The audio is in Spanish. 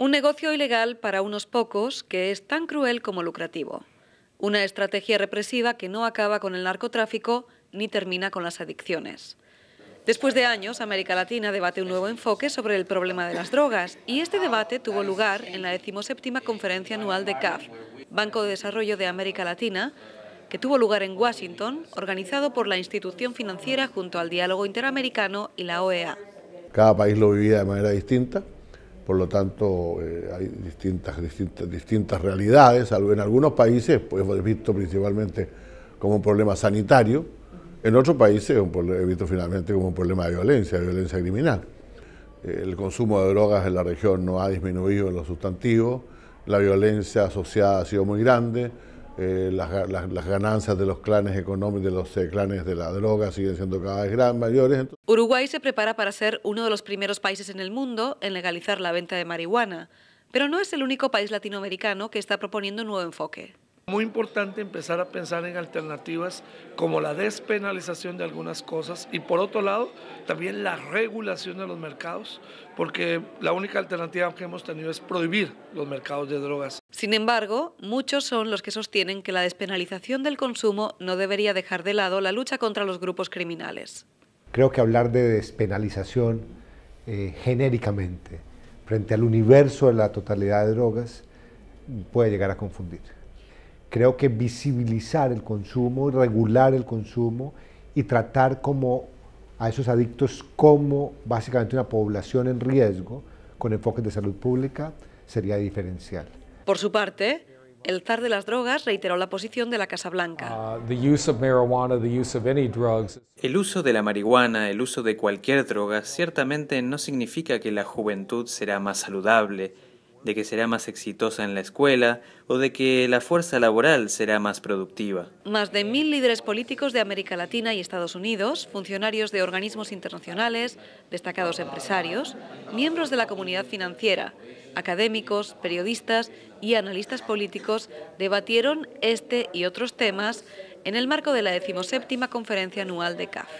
Un negocio ilegal para unos pocos que es tan cruel como lucrativo. Una estrategia represiva que no acaba con el narcotráfico ni termina con las adicciones. Después de años, América Latina debate un nuevo enfoque sobre el problema de las drogas y este debate tuvo lugar en la 17 Conferencia Anual de CAF, Banco de Desarrollo de América Latina, que tuvo lugar en Washington, organizado por la institución financiera junto al Diálogo Interamericano y la OEA. Cada país lo vivía de manera distinta, por lo tanto eh, hay distintas, distintas, distintas realidades. En algunos países pues, es visto principalmente como un problema sanitario, en otros países es visto finalmente como un problema de violencia, de violencia criminal. Eh, el consumo de drogas en la región no ha disminuido en lo sustantivo la violencia asociada ha sido muy grande, eh, las, las, ganancias de los clanes económicos, de los eh, clanes de la droga siguen siendo cada vez mayores. Uruguay se prepara para ser uno de los primeros países en el mundo en legalizar la venta de marihuana, pero no es el único país latinoamericano que está proponiendo un nuevo enfoque. Muy importante empezar a pensar en alternativas como la despenalización de algunas cosas y por otro lado también la regulación de los mercados, porque la única alternativa que hemos tenido es prohibir los mercados de drogas. Sin embargo, muchos son los que sostienen que la despenalización del consumo no debería dejar de lado la lucha contra los grupos criminales. Creo que hablar de despenalización eh, genéricamente frente al universo de la totalidad de drogas puede llegar a confundir. Creo que visibilizar el consumo, regular el consumo y tratar como a esos adictos como básicamente una población en riesgo con enfoques de salud pública sería diferencial. Por su parte, el zar de las drogas reiteró la posición de la Casa Blanca. Ah, el uso de la marihuana, el uso de cualquier droga, ciertamente no significa que la juventud será más saludable de que será más exitosa en la escuela o de que la fuerza laboral será más productiva. Más de mil líderes políticos de América Latina y Estados Unidos, funcionarios de organismos internacionales, destacados empresarios, miembros de la comunidad financiera, académicos, periodistas y analistas políticos debatieron este y otros temas en el marco de la 17 Conferencia Anual de CAF.